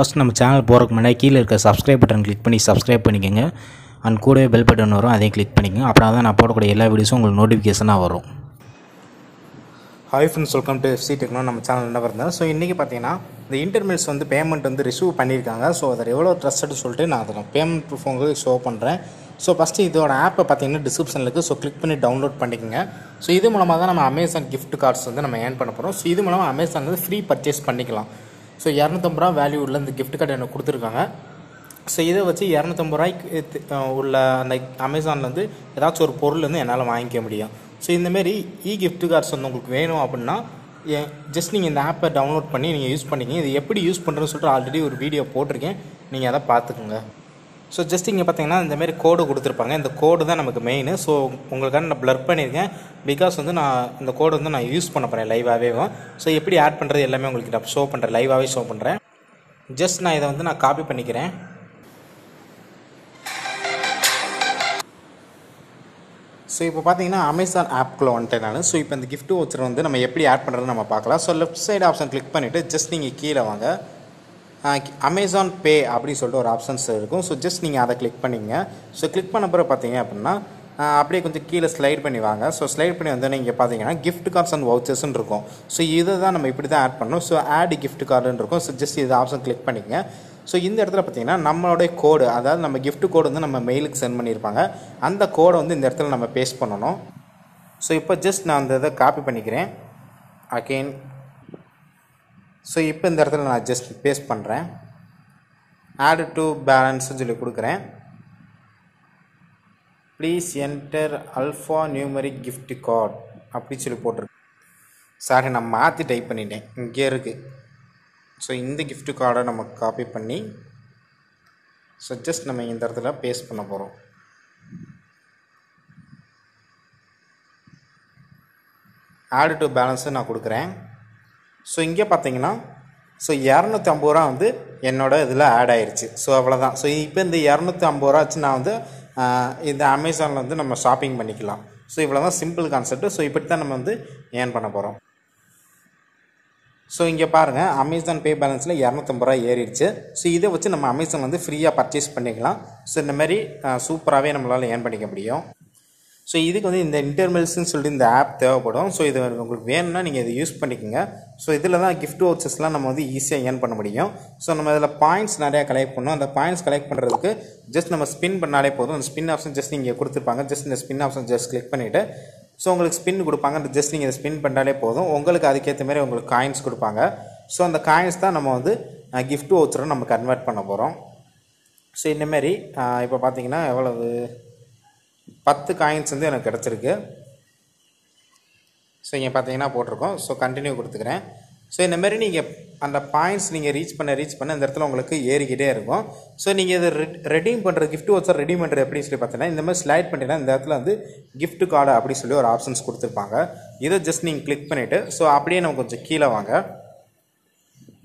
first நம்ம channel போகிறதுக்கு முன்னாடி கீழே இருக்க சப்ஸ்கிரைப் பட்டன் கிளிக் பண்ணி சப்ஸ்கிரைப் பண்ணிக்கோங்க அண்ட் கூடவே பெல் பட்டன் வரும் அதையும் கிளிக் பண்ணிக்கோங்க அப்படின்னா தான் நான் போடக்கூடிய எல்லா வீடியோஸும் உங்களுக்கு நோட்டிஃபிகேஷனாக வரும் hi friends welcome to FC techno நம்ம சேனல் என்ன இருந்தேன் ஸோ இன்றைக்கி பார்த்தீங்கன்னா இந்த இன்டர்மெல்ஸ் வந்து பேமெண்ட் வந்து ரிசீவ் பண்ணியிருக்காங்க ஸோ அதில் எவ்வளோ ட்ரெஸ்ட்டு சொல்லிட்டு நான் அதில் பேமெண்ட் ப்ரூஃப் உங்களுக்கு ஷோ பண்ணுறேன் ஸோ ஃபஸ்ட்டு இதோட ஆப்பை பார்த்தீங்கன்னா டிஸ்கிரிப்ஷனில் இருக்குது ஸோ கிளிக் பண்ணி டவுன்லோட் பண்ணிக்கோங்க ஸோ இது மூலமாக தான் நம்ம அமேசான் கிஃப்ட் கார்ட்ஸ் வந்து நம்ம ஏன் பண்ண போகிறோம் ஸோ இது மூலமாக அமேசான் வந்து ஃப்ரீ பர்ச்சேஸ் பண்ணிக்கலாம் ஸோ இரநூத்தம்பது ரூபா வேல்யூ உள்ள இந்த கிஃப்ட் கார்டு எனக்கு கொடுத்துருக்காங்க ஸோ இதை வச்சு இரநூத்தம்பது ரூபாய்க்கு உள்ள அந்த அமேசானில் வந்து ஏதாச்சும் ஒரு பொருள் வந்து என்னால் வாங்கிக்க முடியும் ஸோ இந்தமாரி இ கிஃப்ட் கார்ட்ஸ் வந்து உங்களுக்கு வேணும் அப்படின்னா ஜஸ்ட் நீங்கள் இந்த ஆப்பை டவுன்லோட் பண்ணி நீங்கள் யூஸ் பண்ணிக்கிங்க இது எப்படி யூஸ் பண்ணுறதுன்னு சொல்லிட்டு ஆல்ரெடி ஒரு வீடியோ போட்டிருக்கேன் நீங்கள் அதை பார்த்துக்கோங்க ஸோ ஜஸ்ட் இங்கே பார்த்தீங்கன்னா இந்தமாரி கோடு கொடுத்துருப்பாங்க இந்த கோடு தான் நமக்கு மெயின் ஸோ உங்களுக்காக நான் ப்ளர் பண்ணியிருக்கேன் பிகாஸ் வந்து நான் இந்த கோடு வந்து நான் யூஸ் பண்ண போகிறேன் லைவாகவேவும் ஸோ எப்படி ஆட் பண்ணுறது எல்லாமே உங்களுக்கு நான் ஷோ பண்ணுறேன் லைவாகவே ஷோ பண்ணுறேன் ஜஸ்ட் நான் இதை வந்து நான் காப்பி பண்ணிக்கிறேன் ஸோ இப்போ பார்த்தீங்கன்னா அமேசான் ஆப்குள்ளே வந்துட்டேன் நான் ஸோ இப்போ இந்த கிஃப்ட் வச்சர் வந்து நம்ம எப்படி ஆட் பண்ணுறதுன்னு நம்ம பார்க்கலாம் so left side option click பண்ணிவிட்டு ஜஸ்ட் நீங்கள் கீழே வாங்க அமேசான் பே அப்படின்னு சொல்லிட்டு ஒரு ஆப்ஷன்ஸ் இருக்கும் ஸோ ஜஸ்ட் நீங்கள் அதை கிளிக் பண்ணிங்க ஸோ கிளிக் பண்ண பிறகு பார்த்தீங்க அப்படின்னா அப்படியே கொஞ்சம் கீழே ஸ்லைட் பண்ணி வாங்க ஸோ ஸ்லைட் பண்ணி வந்து நீங்கள் பார்த்தீங்கன்னா கிஃப்ட் கார்ட்ஸ் அண்ட் வவுச்சர்ஸ்னு இருக்கும் ஸோ இதை தான் நம்ம இப்படி தான் ஆட் பண்ணணும் ஸோ ஆட் கிஃப்ட் கார்டுன்னு இருக்கும் ஸோ ஜஸ்ட் இது ஆப்ஷன் கிளிக் பண்ணிங்க ஸோ இந்த இடத்துல பார்த்தீங்கன்னா நம்மளுடைய கோடு அதாவது நம்ம கிஃப்ட் கோடு வந்து நம்ம மெயிலுக்கு சென்ட் பண்ணியிருப்பாங்க அந்த கோடை வந்து இந்த இடத்துல நம்ம பேஸ்ட் பண்ணணும் ஸோ இப்போ ஜஸ்ட் நான் அந்த இதை காப்பி பண்ணிக்கிறேன் அகெயின் ஸோ இப்போ இந்த இடத்துல நான் ஜஸ்ட் பேஸ்ட் பண்ணுறேன் ஆடு டு பேலன்ஸ்னு சொல்லி கொடுக்குறேன் please enter alphanumeric gift card அப்படின்னு சொல்லி போட்டிருக்கு சாரி நான் மாற்றி டைப் பண்ணிட்டேன் இங்கே இருக்குது ஸோ இந்த கிஃப்ட் கார்டை நம்ம காப்பி பண்ணி ஸோ ஜஸ்ட் நம்ம இந்த இடத்துல பேஸ்ட் பண்ண போகிறோம் ஆட் டு பேலன்ஸு நான் கொடுக்குறேன் ஸோ இங்கே பார்த்தீங்கன்னா ஸோ இரநூத்தி ஐம்பது ரூபா வந்து என்னோடய இதில் ஆட் ஆயிடுச்சு ஸோ அவ்வளோதான் ஸோ இப்போ இந்த இரநூத்தி ஐம்பது ரூபா வச்சு நான் வந்து இந்த அமேசானில் வந்து நம்ம ஷாப்பிங் பண்ணிக்கலாம் ஸோ இவ்வளோ தான் சிம்பிள் கான்செப்ட்டு ஸோ இப்படி தான் நம்ம வந்து ஏர்ன் பண்ண போகிறோம் ஸோ இங்கே பாருங்கள் அமேசான் பே பேலன்ஸில் இரநூத்தம்பது ரூபா ஏறிடுச்சு ஸோ இதை வச்சு நம்ம அமேசான் வந்து ஃப்ரீயாக பர்ச்சேஸ் பண்ணிக்கலாம் ஸோ இந்த மாதிரி சூப்பராகவே நம்மளால் ஏர்ன் பண்ணிக்க முடியும் ஸோ இதுக்கு வந்து இந்த இன்டர்மெல்ஸ்னு சொல்லிட்டு இந்த ஆப் தேவைப்படும் ஸோ இது உங்களுக்கு வேணும்னா நீங்கள் இதை யூஸ் பண்ணிக்கோங்க ஸோ இதில் தான் கிஃப்ட் வவுச்சர்ஸ்லாம் நம்ம வந்து ஈஸியாக ஏர்ன் பண்ண முடியும் ஸோ நம்ம இதில் பாயிண்ட்ஸ் நிறையா கலெக்ட் பண்ணோம் அந்த பாயிண்ட்ஸ் கலெக்ட் பண்ணுறதுக்கு ஜஸ்ட் நம்ம ஸ்பின் பண்ணாலே போதும் அந்த ஸ்பின் ஆப்ஷன் ஜஸ்ட் நீங்கள் கொடுத்துருப்பாங்க ஜஸ்ட் இந்த ஸ்பின் ஆப்ஷன் ஜஸ்ட் கிளிக் பண்ணிவிட்டு ஸோ உங்களுக்கு ஸ்பின் கொடுப்பாங்க அந்த ஜஸ்ட் நீங்கள் ஸ்பின் பண்ணாலே போதும் உங்களுக்கு அதுக்கேற்ற மாதிரி உங்களுக்கு காயின்ஸ் கொடுப்பாங்க ஸோ அந்த காயின்ஸ் தான் நம்ம வந்து கிஃப்ட் வவுச்சரை நம்ம கன்வெர்ட் பண்ண போகிறோம் ஸோ இந்தமாரி இப்போ பார்த்தீங்கன்னா எவ்வளவு பத்து காயின்ஸ் வந்து எனக்கு கிடச்சிருக்கு ஸோ இங்கே பார்த்தீங்கன்னா போட்டிருக்கோம் ஸோ கண்டினியூ கொடுத்துக்கிறேன் ஸோ இந்தமாரி நீங்கள் அந்த பாயிண்ட்ஸ் நீங்கள் ரீச் பண்ண ரீச் பண்ண இந்த இடத்துல உங்களுக்கு ஏறிக்கிட்டே இருக்கும் ஸோ நீங்கள் இது ரெடீம் பண்ணுற கிஃப்ட் வச்சா ரெடீம் பண்ணுறது அப்படின்னு சொல்லி பார்த்தீங்கன்னா இந்த மாதிரி ஸ்லைட் பண்ணிட்டேன் இந்த இடத்துல வந்து கிஃப்ட் கார்டு அப்படின்னு சொல்லி ஒரு ஆப்ஷன்ஸ் கொடுத்துருப்பாங்க இதை ஜஸ்ட் நீங்கள் கிளிக் பண்ணிவிட்டு ஸோ அப்படியே நம்ம கொஞ்சம் கீழே வாங்க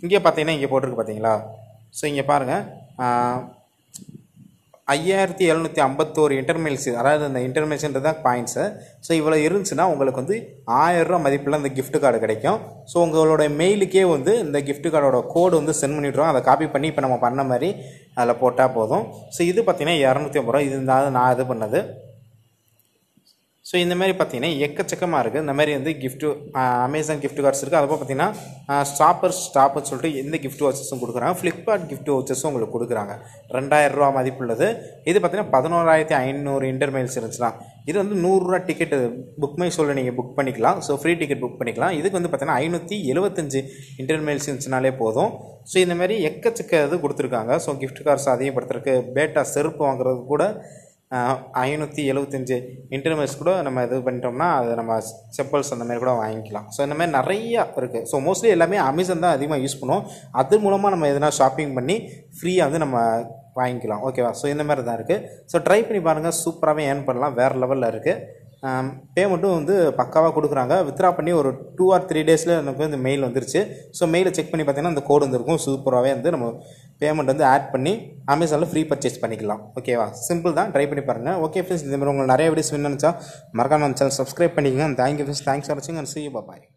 இங்கே பார்த்தீங்கன்னா இங்கே போட்டிருக்கு பார்த்தீங்களா ஸோ இங்கே பாருங்கள் ஐயாயிரத்தி எழுநூற்றி ஐம்பத்தோரு இன்டர்மேல்ஸ் அதாவது இந்த இன்டர்மெல்ஸ்ன்றது தான் பாயிண்ட்ஸு ஸோ இவ்வளோ இருந்துச்சுன்னா உங்களுக்கு வந்து ஆயிரரூவா மதிப்பில் அந்த கிஃப்ட் கார்டு கிடைக்கும் ஸோ உங்களோட மெயிலுக்கே வந்து இந்த கிஃப்ட் கார்டோட கோடு வந்து சென்ட் பண்ணிவிடுவோம் அதை காப்பி பண்ணி இப்போ நம்ம பண்ண மாதிரி அதில் போட்டால் போதும் ஸோ இது பார்த்திங்கன்னா இரநூத்தி ஐம்பது ரூபா இது நான் இது பண்ணது ஸோ இந்த மாதிரி பார்த்தீங்கன்னா எக்கச்சக்கமாக இருக்குது இந்த மாதிரி வந்து கிஃப்ட்டு அமேசான் கிஃப்ட் கார்ட்ஸ் இருக்குது அதுபோல் பார்த்தீங்கன்னா ஸ்டாப்பர் ஸ்டாப்னு சொல்லிட்டு எந்த கிஃப்ட் வாட்சஸும் கொடுக்குறாங்க ஃப்ளிப்கார்ட் கிஃப்ட் வாட்சஸும் உங்களுக்கு கொடுக்குறாங்க ரெண்டாயிரம் ரூபா மதிப்புள்ளது இது பார்த்தீங்கன்னா பதினோராயிரத்தி ஐநூறு இன்டர்மைல்ஸ் இருந்துச்சுன்னா இது வந்து நூறுரூவா டிக்கெட்டு புக் மை சொல்ல நீங்கள் புக் பண்ணிக்கலாம் ஸோ ஃப்ரீ டிக்கெட் புக் பண்ணிக்கலாம் இதுக்கு வந்து பார்த்தீங்கன்னா ஐநூற்றி எழுபத்தஞ்சு இன்டர்மைல்ஸ் இருந்துச்சுனாலே போதும் ஸோ இந்த மாதிரி எக்கச்சக்க இது கொடுத்துருக்காங்க ஸோ கிஃப்ட் கார்ட்ஸ் அதிகப்படுத்துறதுக்கு பேட்டா செருப்பு வாங்குறது கூட ஐநூற்றி எழுவத்தஞ்சு இன்டர்மெட்ஸ் கூட நம்ம இது பண்ணிட்டோம்னா அது நம்ம செப்பல்ஸ் அந்த மாதிரி கூட வாங்கிக்கலாம் ஸோ இந்த மாதிரி நிறையா இருக்குது ஸோ மோஸ்ட்லி எல்லாமே அமேசான் தான் அதிகமாக யூஸ் பண்ணுவோம் அது மூலமாக நம்ம எதனா ஷாப்பிங் பண்ணி ஃப்ரீயாக வந்து நம்ம வாங்கிக்கலாம் ஓகேவா ஸோ இந்த மாதிரி தான் இருக்குது ஸோ ட்ரை பண்ணி பாருங்கள் சூப்பராகவே ஏர்ன் பண்ணலாம் வேறு லெவலில் இருக்குது பேமெண்ட்டும் வந்து பக்காவாக கொடுக்குறாங்க வித்ரா பண்ணி ஒரு டூ ஆர் த்ரீ டேஸில் எனக்கு வந்து மெயில் வந்துருச்சு ஸோ மெயிலில் செக் பண்ணி பார்த்தீங்கன்னா அந்த கோடு வந்துருக்கும் சூப்பராகவே வந்து நம்ம பேமெண்ட் வந்து ஆட் பண்ணி அமேசானில் ஃப்ரீ பர்ச்சேஸ் பண்ணிக்கலாம் ஓகேவா சிம்பிள் தான் ட்ரை பண்ணி பாருங்கள் ஓகே ஃப்ரெண்ட்ஸ் இந்த மாதிரி உங்களுக்கு நிறைய வீடியோஸ் வேணும்னு நினச்சா மறக்காம நம்ம சேனல் சப்ஸ்கிரைப் பண்ணிக்கோங்க தேங்க்யூ ஃப்ரெண்ட்ஸ் தேங்க்ஸ் ஃபார் வாட்சிங் அண்ட் சி யூ பாய்